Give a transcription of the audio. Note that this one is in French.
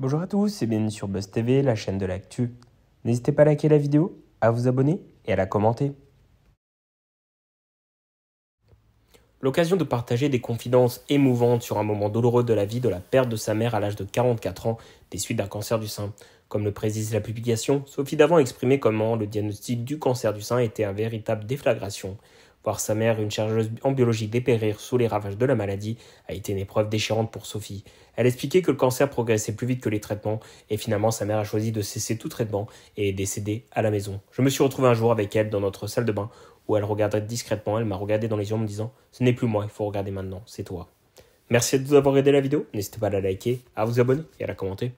Bonjour à tous et bienvenue sur Buzz TV, la chaîne de l'actu. N'hésitez pas à liker la vidéo, à vous abonner et à la commenter. L'occasion de partager des confidences émouvantes sur un moment douloureux de la vie de la perte de sa mère à l'âge de 44 ans des suites d'un cancer du sein. Comme le précise la publication, Sophie Davant exprimait comment le diagnostic du cancer du sein était un véritable déflagration. Voir sa mère, une chargeuse en biologie, dépérir sous les ravages de la maladie a été une épreuve déchirante pour Sophie. Elle expliquait que le cancer progressait plus vite que les traitements, et finalement sa mère a choisi de cesser tout traitement et est décédée à la maison. Je me suis retrouvé un jour avec elle dans notre salle de bain, où elle regardait discrètement, elle m'a regardé dans les yeux en me disant « Ce n'est plus moi, il faut regarder maintenant, c'est toi ». Merci de nous avoir aidé la vidéo, n'hésitez pas à la liker, à vous abonner et à la commenter.